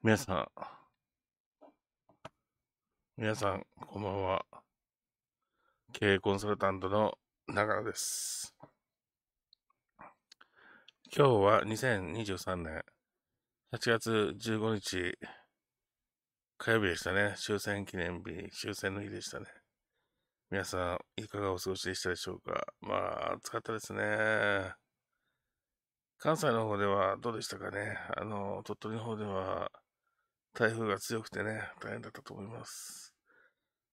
皆さん、皆さん、こんばんは。経営コンサルタントの長野です。今日は2023年8月15日火曜日でしたね。終戦記念日、終戦の日でしたね。皆さん、いかがお過ごしでしたでしょうかまあ、暑かったですね。関西の方ではどうでしたかねあの、鳥取の方では、台風が強くてね、大変だったと思います。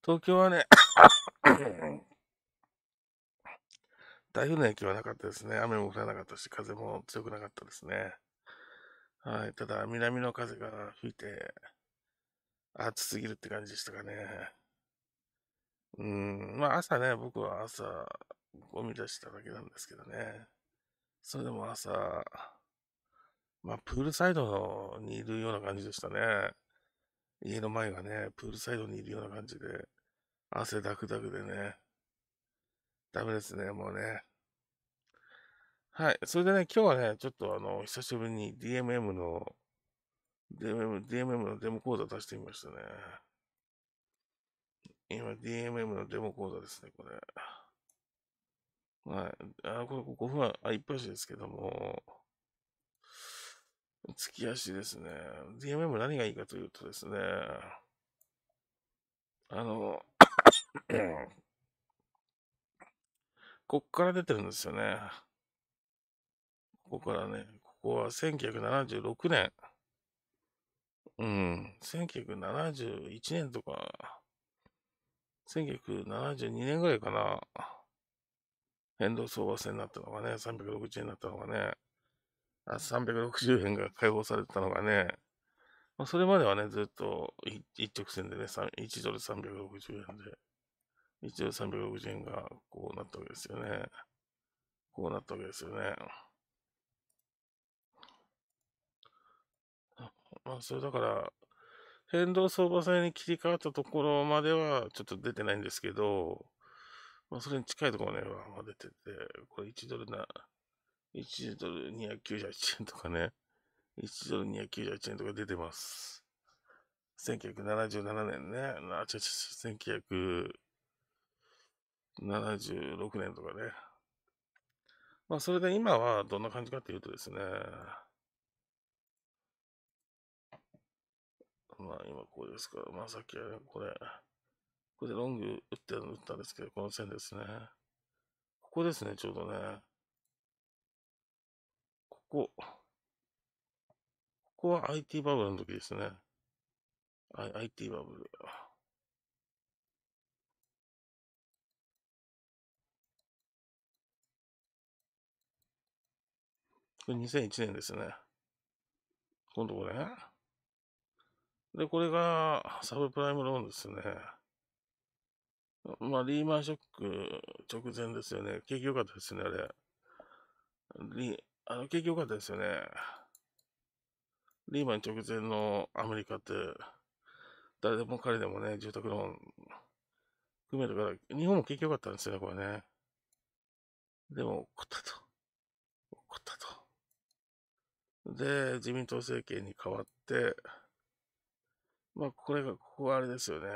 東京はね 台風の影響はなかったですね。雨も降らなかったし、風も強くなかったですね。はい。ただ、南の風が吹いて、暑すぎるって感じでしたかね。うん。まあ、朝ね、僕は朝、ゴミ出しただけなんですけどね。それでも朝、まあ、プールサイドにいるような感じでしたね。家の前がね、プールサイドにいるような感じで、汗だくだくでね。ダメですね、もうね。はい。それでね、今日はね、ちょっとあの、久しぶりに DMM の、DMM, DMM のデモ講座出してみましたね。今、DMM のデモ講座ですね、これ。はい。あ、これ5分、あ、一発ですけども、突き足ですね。DMM 何がいいかというとですね、あの、こっから出てるんですよね。ここからね、ここは1976年。うん、1971年とか、1972年ぐらいかな。変動相場線になったのがね、360円になったのがね。360円が解放されたのがね、まあ、それまではね、ずっと一直線でね、1ドル360円で、1ドル360円がこうなったわけですよね。こうなったわけですよね。まあ、それだから、変動相場制に切り替わったところまではちょっと出てないんですけど、まあ、それに近いところまでは出てて、これ1ドルな、1ドル298円とかね、1ドル298円とか出てます。1977年ね、あ、ちゃちゃ1976年とかね。まあ、それで今はどんな感じかっていうとですね、まあ今こうですから、まあさっきはね、これ、これでロング打って打ったんですけど、この線ですね。ここですね、ちょうどね。こ。ここは IT バブルの時ですね。は IT バブル。これ2001年ですね。今度これ、ね。で、これがサブプライムローンですね。まあ、リーマンショック直前ですよね。景気良かったですね、あれ。リあの景気良かったですよね。リーマン直前のアメリカって、誰でも彼でもね、住宅ローン組めるから、日本も景気良かったんですよね、これね。でも、怒ったと。怒ったと。で、自民党政権に変わって、まあ、これが、ここはあれですよね。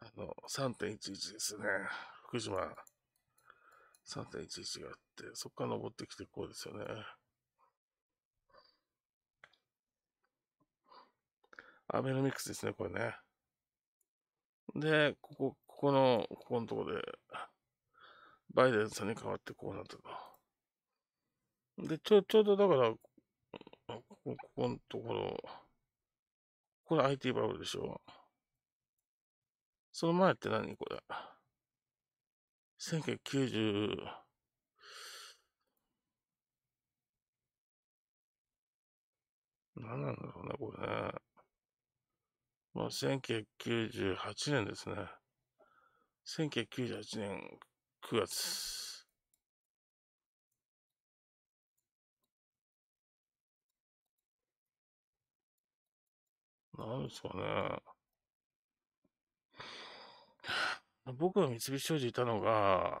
あの、3.11ですね。福島。3.11があって、そこから登ってきてこうですよね。アベノミクスですね、これね。で、ここ、ここの、ここのとこで、バイデンさんに代わってこうなったと。で、ちょ、ちょうどだから、ここ、ここのところ、これ IT バブルでしょ。その前って何これ。1990、何なんだろうね、これね。まあ、1998年ですね。1998年9月。何ですかね。僕が三菱商事いたのが、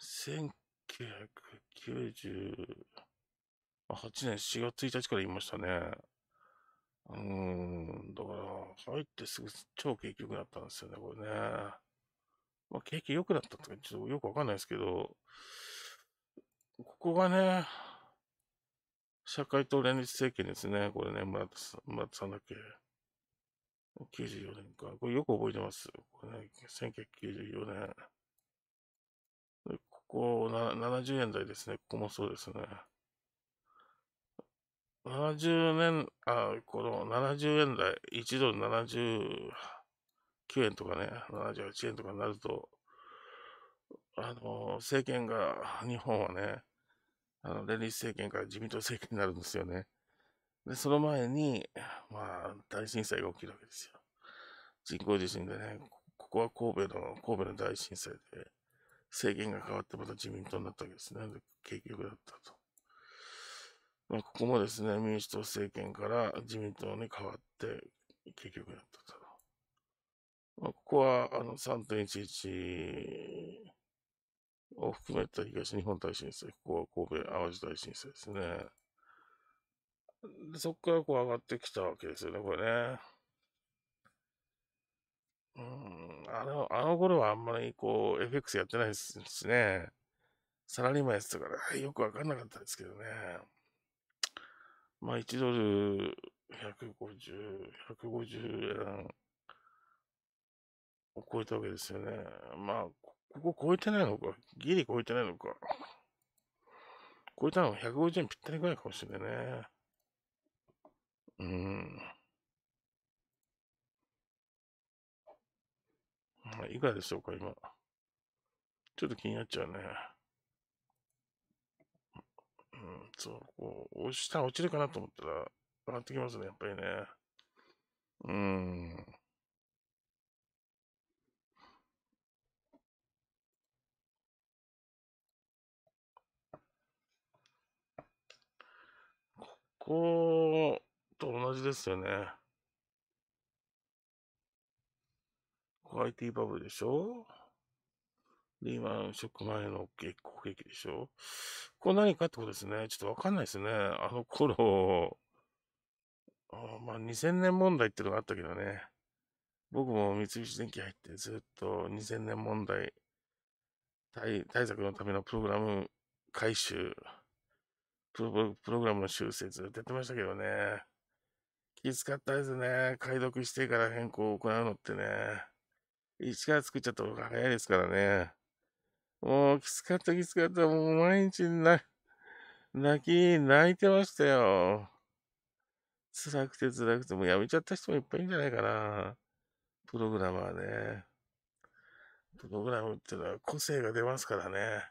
1998年4月1日から言いましたね。うーん、だから、入ってすぐ超景気良くなったんですよね、これね。まあ、景気良くなったとか、ちょっとよくわかんないですけど、ここがね、社会党連立政権ですね、これね、村田さんだっけ。94年か。これよく覚えてます。これね、1994年。ここな、70円台ですね。ここもそうですね。70年、あ、この70円台、1ドル79円とかね、78円とかになると、あの、政権が、日本はね、あの、連立政権から自民党政権になるんですよね。で、その前に、まあ、大震災が起きるわけですよ。人工地震でね、ここは神戸の、神戸の大震災で、政権が変わってまた自民党になったわけですね。結局だったと。まあ、ここもですね、民主党政権から自民党に変わって、結局やったと。まあ、ここは、あの、3.11を含めた東日本大震災、ここは神戸淡路大震災ですね。そっからこう上がってきたわけですよね、これね。うん、あの、あの頃はあんまりこう、FX やってないですしね。サラリーマンやってたから、よくわかんなかったですけどね。まあ、1ドル150、150円を超えたわけですよね。まあ、ここ超えてないのか。ギリ超えてないのか。超えたの150円ぴったりぐらいかもしれないね。うん。いかがでしょうか、今。ちょっと気になっちゃうね。うん、そう、こう、下落ちるかなと思ったら、上がってきますね、やっぱりね。うん。ここ、と同じですよね。IT バブルでしょリーマンショック前の結構劇でしょこれ何かってことですね。ちょっとわかんないですね。あの頃、あまあ2000年問題ってのがあったけどね。僕も三菱電機入ってずっと2000年問題対策のためのプログラム回収、プロプログラムの修正ずっとやってましたけどね。きつかったですね。解読してから変更を行うのってね。一から作っちゃった方が早いですからね。もう、きつかったきつかった。もう毎日泣き、泣いてましたよ。辛くて辛くて、もうやめちゃった人もいっぱいいるんじゃないかな。プログラマーね。プログラムってのは個性が出ますからね。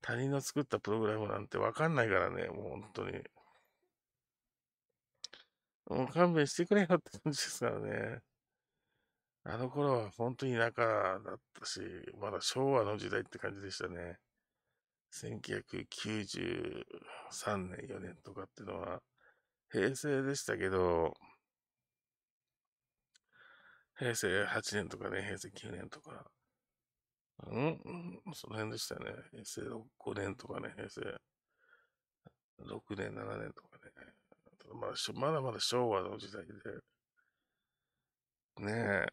他人の作ったプログラムなんてわかんないからね、もう本当に。もう勘弁してくれよって感じですからね。あの頃は本当に田舎だったし、まだ昭和の時代って感じでしたね。1993年、4年とかっていうのは、平成でしたけど、平成8年とかね、平成9年とか、うんその辺でしたね。平成5年とかね、平成6年、7年とかまあ、まだまだ昭和の時代で、ねえ、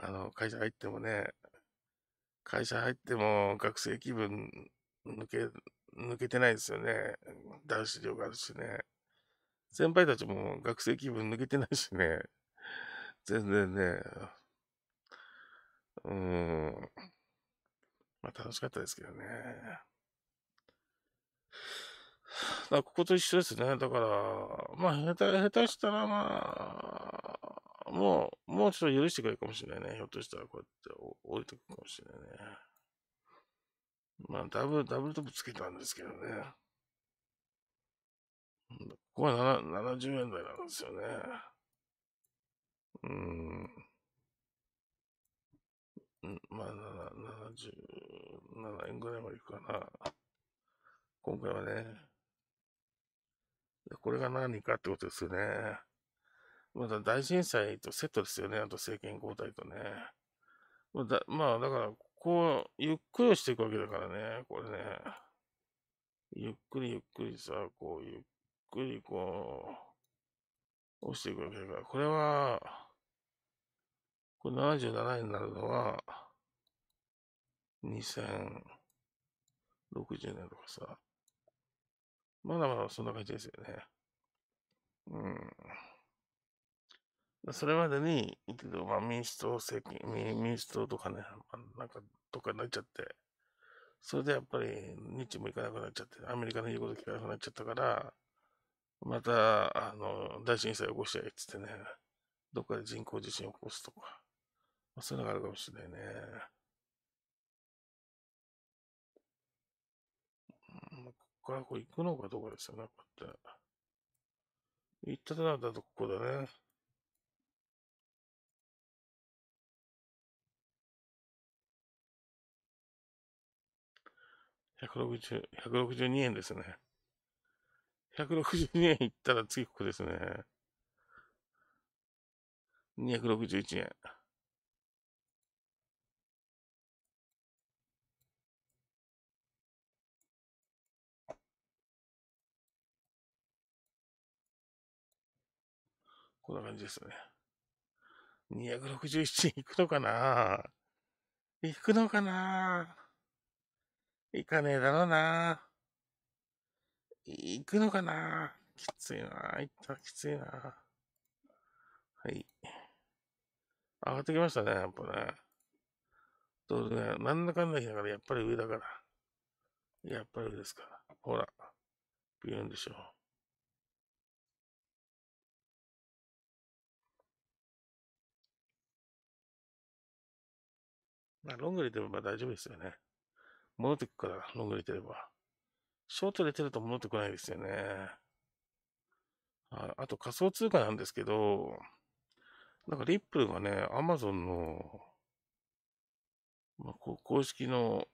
あの、会社入ってもね、会社入っても学生気分抜け、抜けてないですよね。男子寮があるしね。先輩たちも学生気分抜けてないしね。全然ね。うん。まあ楽しかったですけどね。らここと一緒ですね。だから、まあ、下手、下手したら、まあ、もう、もうちょっと許してくれるかもしれないね。ひょっとしたら、こうやって降りてくるかもしれないね。まあ、ダブル、ダブルトップつけたんですけどね。ここは70円台なんですよね。うーん。まあ、77円ぐらいまでいくかな。今回はね、これが何かってことですよね。まだ大震災とセットですよね。あと政権交代とね。まあ、だまあ、だから、こう、ゆっくりしていくわけだからね、これね。ゆっくりゆっくりさ、こう、ゆっくりこう、押していくわけだから、これは、これ77になるのは、2060年とかさ、まだまだそんな感じですよね。うん。それまでに、まあ民主党政権、民主党とかね、なんか、とかになっちゃって、それでやっぱり日も行かなくなっちゃって、アメリカの言うこと聞かなくなっちゃったから、また、あの、大震災起こしちゃえっつってね、どっかで人工地震起こすとか、まあ、そういうのがあるかもしれないね。こ校行くのかどうかですよね、こうやって。行ったとなったとここだね。1 6 162円ですね。162円いったら次ここですね。261円。こんな感じですね。267いくのかな行くのかな行かねえだろうな行くのかなきついな行ったらきついなはい。上がってきましたね、やっぱね。ドルね、なんだかんだ言いなら、やっぱり上だから。やっぱり上ですから。ほら。ビューンでしょ。まあ、ロング入れてれば大丈夫ですよね。戻ってくから、ロング入れてれば。ショート入れてると戻ってこないですよね。ああと仮想通貨なんですけど、なんかリップルがね、アマゾンの、まあ、公式の、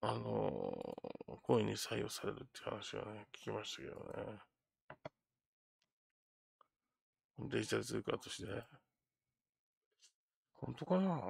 あの、コインに採用されるっていう話はね、聞きましたけどね。デジタル通貨として、ね。本当かな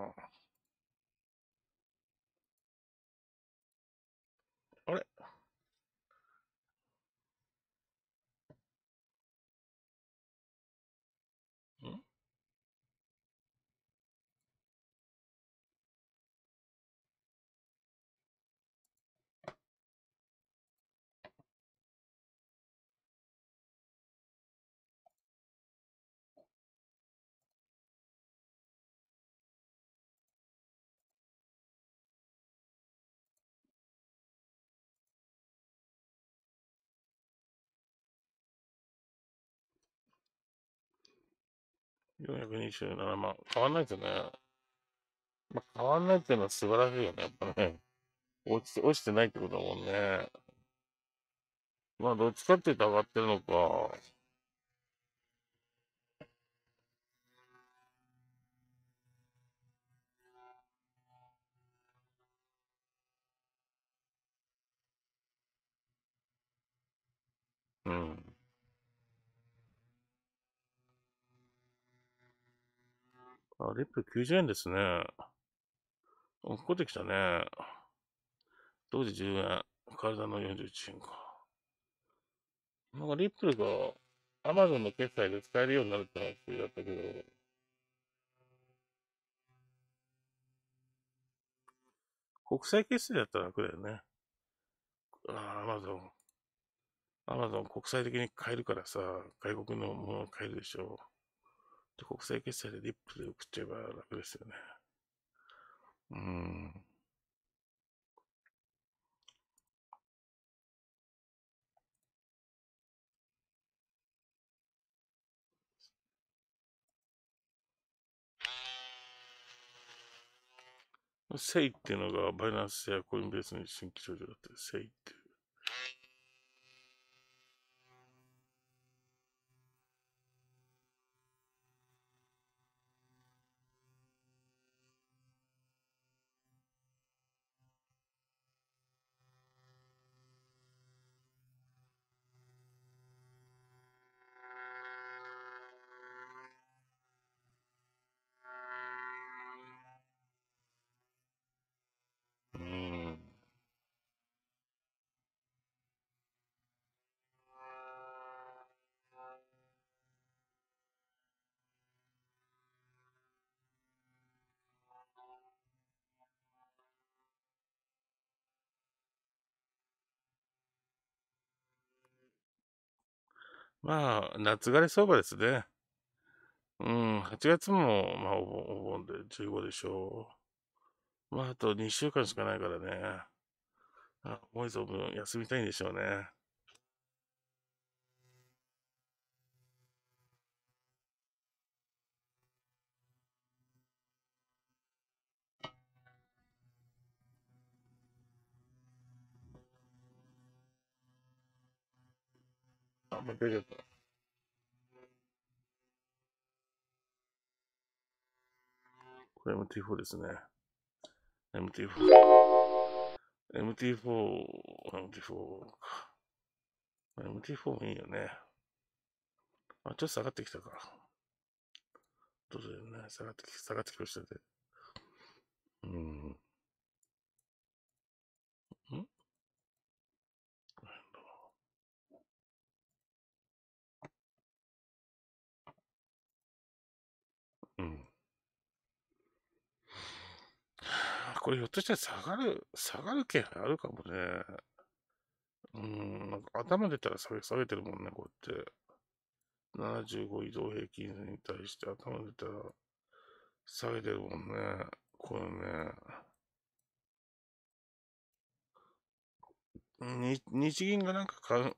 427万。変わんないですよね。まあ、変わんないっていうのは素晴らしいよね、やっぱね。落ちて、落ちてないってことだもんね。まあ、どっちかって言うと上がってるのか。うん。あ、リップ90円ですね。落っこってきたね。当時10円。体の41円か。なんかリップルが Amazon の決済で使えるようになるって話だったけど、国際決済だったら楽だよね。ああ、アマゾン。アマゾン、国際的に買えるからさ、外国のものを買えるでしょう。国際決済でリップで送っちゃえば楽ですよね。うん。セイっていうのがバイナンスやコインベースに新規症状だったセイっていう。まあ、夏枯れ相場ですね。うん、8月も、まあ、お盆お盆で15でしょう。まあ、あと2週間しかないからね。あ、思い存分休みたいんでしょうね。あ、もう大丈夫。これ MT4 ですね。MT4。MT4、MT4 か。MT4 もいいよね。あ、ちょっと下がってきたか。どうだよね。下がってき、下がってきましたね。うん。これひょっとしたら下がる、下がる気配あるかもね。うん、なんか頭出たら下げ下げてるもんね、こうやって。75移動平均に対して頭出たら下げてるもんね。これね。に日銀がなんかかん、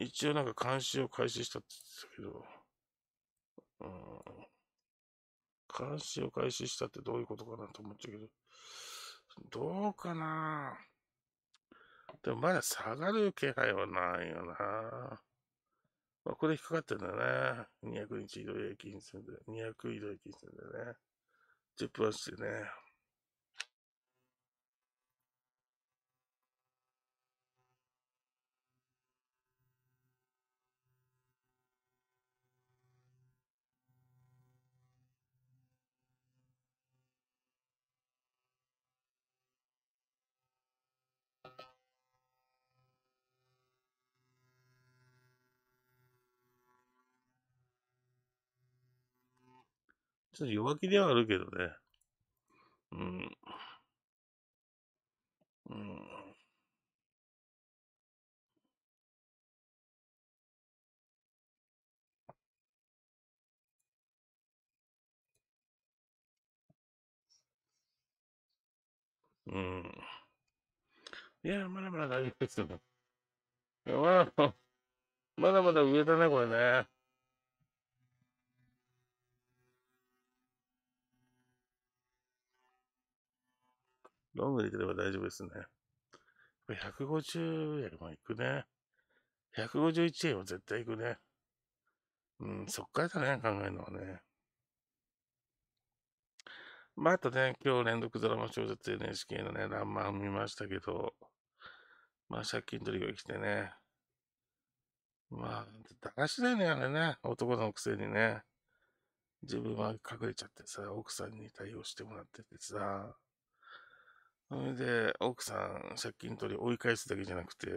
一応なんか監視を開始したって言ってたけど、うん、監視を開始したってどういうことかなと思っちゃうけど、どうかなでもまだ下がる気配はないよな。まあ、これ引っかかってんだね。200日移動平均線で、200移動平均線でね。10分してね。ちょっと弱気ではあるけどね。うん。うん。うん。いや、まだまだ大丈夫ですよ。まだ、まだまだ上だね、これね。ロングでいければ大丈夫ですね。150円もいくね。151円は絶対いくね。うん、そっからだね、考えるのはね。まあ、あとね、今日連続ドラマ小説 NHK のね、ランマン見ましたけど、まあ、借金取りが来てね。まあ、だらしないね、あれね。男のくせにね。自分は隠れちゃってさ、奥さんに対応してもらっててさ。それで、奥さん、借金取り追い返すだけじゃなくて、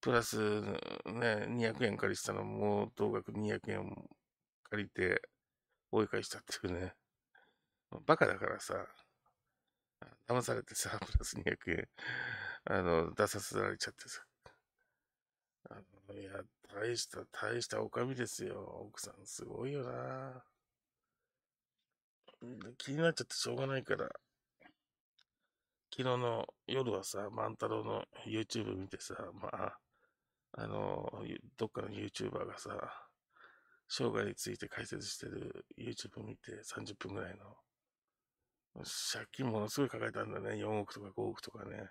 プラス、ね、200円借りてたのもう同額200円借りて追い返したっていうね。バカだからさ、騙されてさ、プラス200円、あの、出させられちゃってさ。あの、いや、大した、大した女将ですよ。奥さん、すごいよな。気になっちゃってしょうがないから、昨日の夜はさ、万太郎の YouTube 見てさ、まあ、あの、どっかの YouTuber がさ、生涯について解説してる YouTube 見て30分ぐらいの、借金ものすごい抱えたんだね。4億とか5億とかね。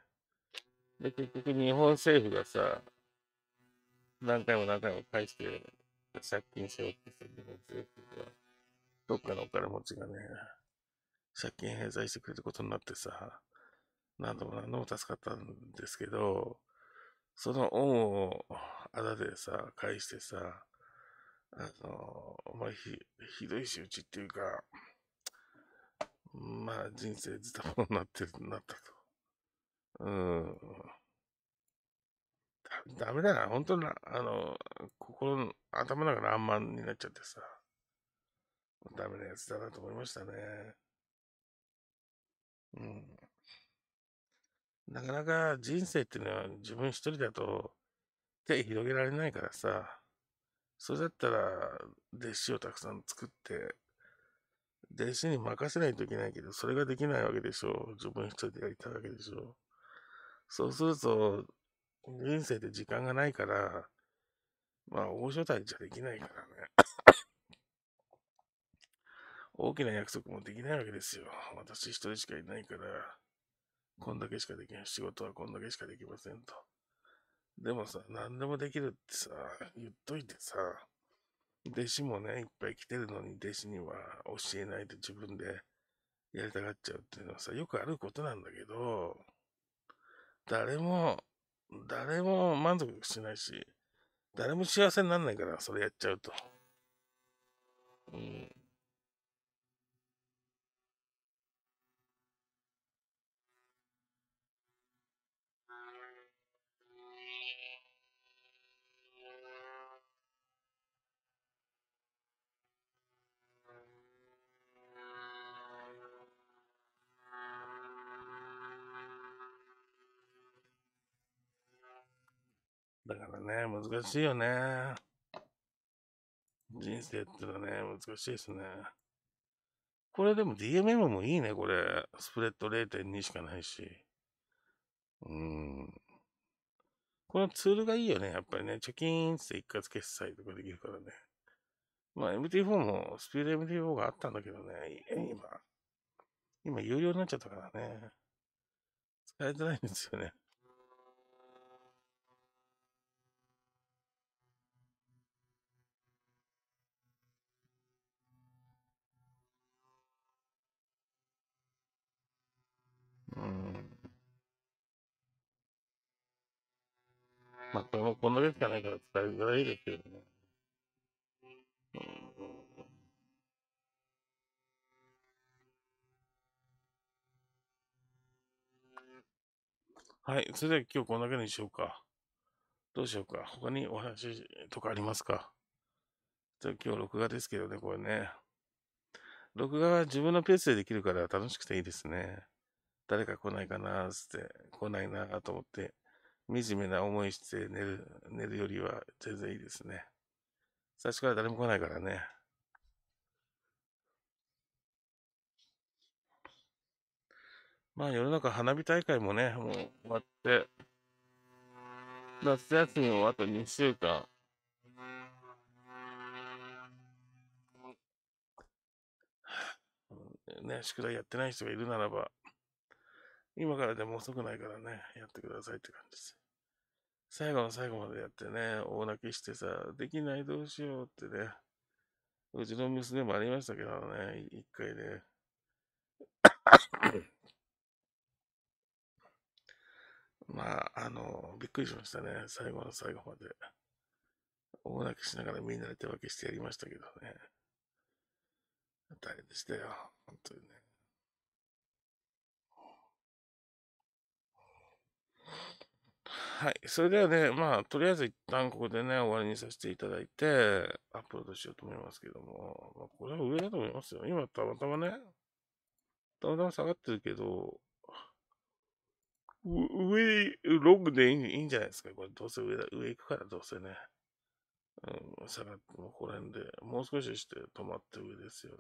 で、結局日本政府がさ、何回も何回も返して、借金しようってさ、日本政府が、どっかのお金持ちがね、借金返済してくれることになってさ、何度も何度も助かったんですけど、その恩をあだでさ、返してさ、あの、まあ、ひ、ひどい仕打ちっていうか、まあ、人生ずたボロになってる、なったと。うん。だ、ダメだな。本当な、あの、心頭の中のあんまんになっちゃってさ。ダメなやつだなと思いましたね。なかなか人生っていうのは自分一人だと手広げられないからさ、それだったら弟子をたくさん作って、弟子に任せないといけないけど、それができないわけでしょう。自分一人でやりたいわけでしょう。そうすると、人生で時間がないから、まあ、大所帯じゃできないからね。大きな約束もできないわけですよ。私一人しかいないから。こんだけしかできない。仕事はこんだけしかできませんと。でもさ、何でもできるってさ、言っといてさ、弟子もね、いっぱい来てるのに弟子には教えないで自分でやりたがっちゃうっていうのはさ、よくあることなんだけど、誰も、誰も満足しないし、誰も幸せにならないから、それやっちゃうと。うん。だからね、難しいよね。人生ってのはね、難しいですね。これでも DMM もいいね、これ。スプレッド0.2しかないし。うん。このツールがいいよね、やっぱりね。貯金って一括決済とかできるからね。まあ MT4 も、スピード MT4 があったんだけどね、今。今有料になっちゃったからね。使えてないんですよね。うん。まあ、これもこんだけしかないから伝えづらいですけどね。うん。はい。それでは今日こんだけにしようか。どうしようか。他にお話とかありますか今日録画ですけどね、これね。録画は自分のペースでできるから楽しくていいですね。誰か来ないかな、つって、来ないな、と思って、惨めな思いして寝る、寝るよりは全然いいですね。最初から誰も来ないからね。まあ世の中花火大会もね、もう終わって、夏休みもあと2週間。ね、宿題やってない人がいるならば、今からでも遅くないからね、やってくださいって感じです。最後の最後までやってね、大泣きしてさ、できないどうしようってね、うちの娘もありましたけどね、一回ね。まあ、あの、びっくりしましたね、最後の最後まで。大泣きしながらみんなで手分けしてやりましたけどね。大変でしたよ、本当にね。はい。それではね、まあ、とりあえず一旦ここでね、終わりにさせていただいて、アップロードしようと思いますけども、まあ、これは上だと思いますよ。今、たまたまね、たまたま下がってるけど、上、ログでいいんじゃないですか。これ、どうせ上だ、上行くから、どうせね。うん、下がって、もうここら辺で、もう少しして止まって上ですよね。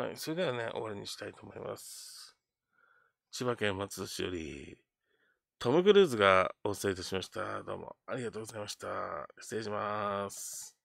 はい。それではね、終わりにしたいと思います。千葉県松戸市より、トム・クルーズがお伝えいたしました。どうもありがとうございました。失礼します。